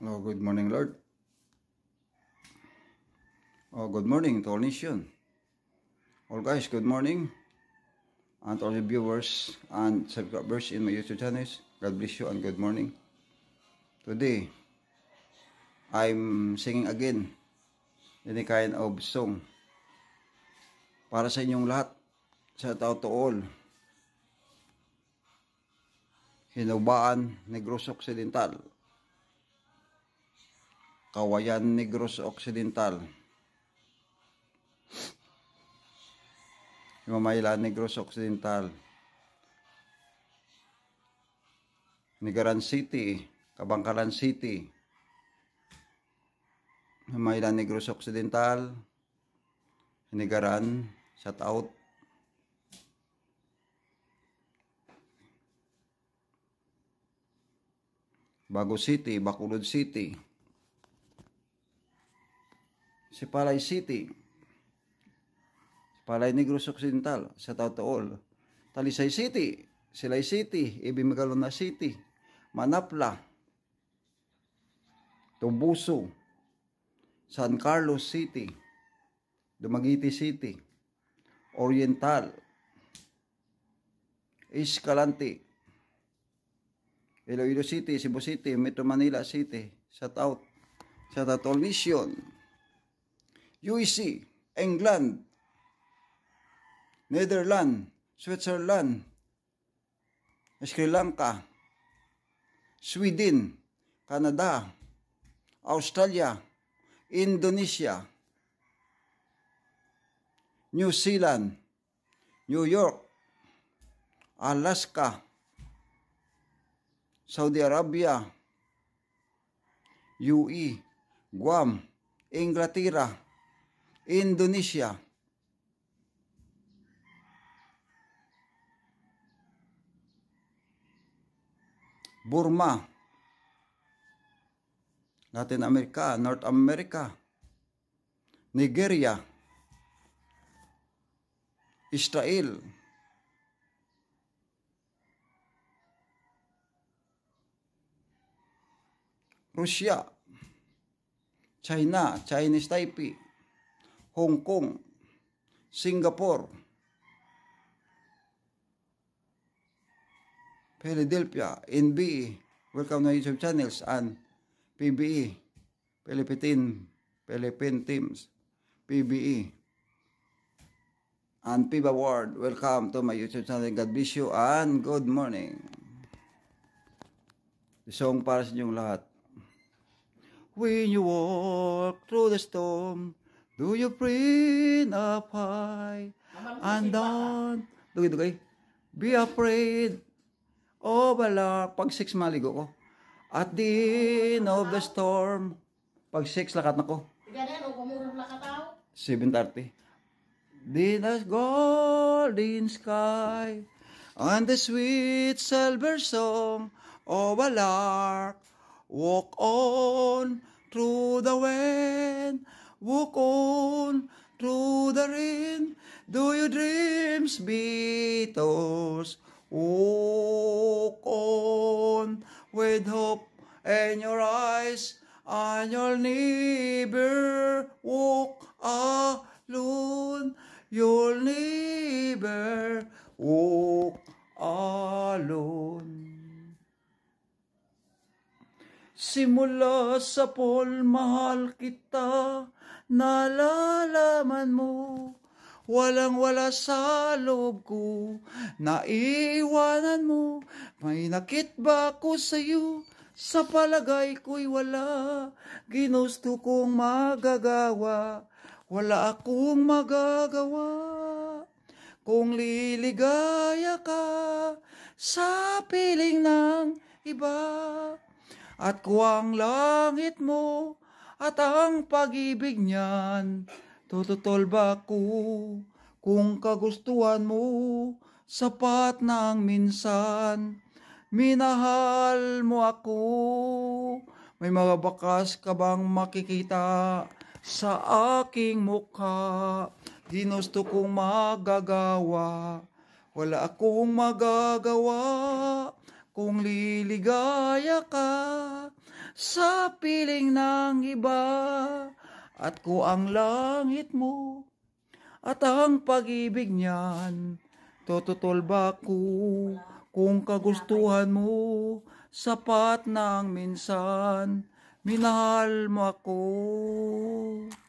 Oh, good morning, Lord. Oh, good morning to all nation. All guys, good morning. And all the viewers and subscribers in my YouTube channel. God bless you and good morning. Today, I'm singing again any kind of song para sa inyong lahat Shout out to all Hinubaan Negros Occidental Kawayan Negros Occidental Mamayla Negros Occidental Nigaran City Kabangkalan City Mamayla Negros Occidental Nigaran Shout out Bago City, Bacolod City si Palay City, Palay Negros Occidental, sa Tautool, Talisay City, Silay City, Ibimigalona City, Manapla, Tumbuso, San Carlos City, Dumagiti City, Oriental, Escalante, Iloilo City, Cebu City, Metro Manila City, Shout out sa Tatol Mission. UEC, England, Netherlands, Switzerland, Sri Lanka, Sweden, Canada, Australia, Indonesia, New Zealand, New York, Alaska, Saudi Arabia, UE, Guam, Inglaterra, Indonesia. Burma. Latin America, North America. Nigeria. Israel. Russia. China, Chinese Taipei. Hong Kong, Singapore, Philadelphia, NBE, welcome na YouTube channels, and PBE, Philippine, Philippine Teams, PBE, and PIBA e World, welcome to my YouTube channel. God bless you and good morning. The song para sa inyong lahat. When you walk through the storm, Do you print up high and down? Dugay-dugay. Be afraid of a lark. Pag six maligo ko. At the end of the storm. Pag six lakat na ko. Ah. Seven thirty. Did the golden sky and the sweet silver song of a lark walk on through the wind Walk on through the rain, do your dreams beat us? Walk on with hope in your eyes and your neighbor walk alone. Your neighbor walk alone. Simula sa pol, mahal kita nalalaman mo Walang wala sa loob ko Naiwanan mo May nakit ba ako sa'yo Sa palagay ko'y wala Ginusto kong magagawa Wala akong magagawa Kung liligaya ka Sa piling ng iba At kuang langit mo at ang pag-ibig niyan. Tututol ba ko kung kagustuhan mo, sapat na ang minsan, minahal mo ako. May mga bakas ka bang makikita sa aking mukha? Dinusto kong magagawa, wala akong magagawa kung liligaya ka sa piling ng iba at ko ang langit mo at ang pag-ibig niyan tototol ba ko kung kagustuhan mo sapat nang minsan minahal mo ako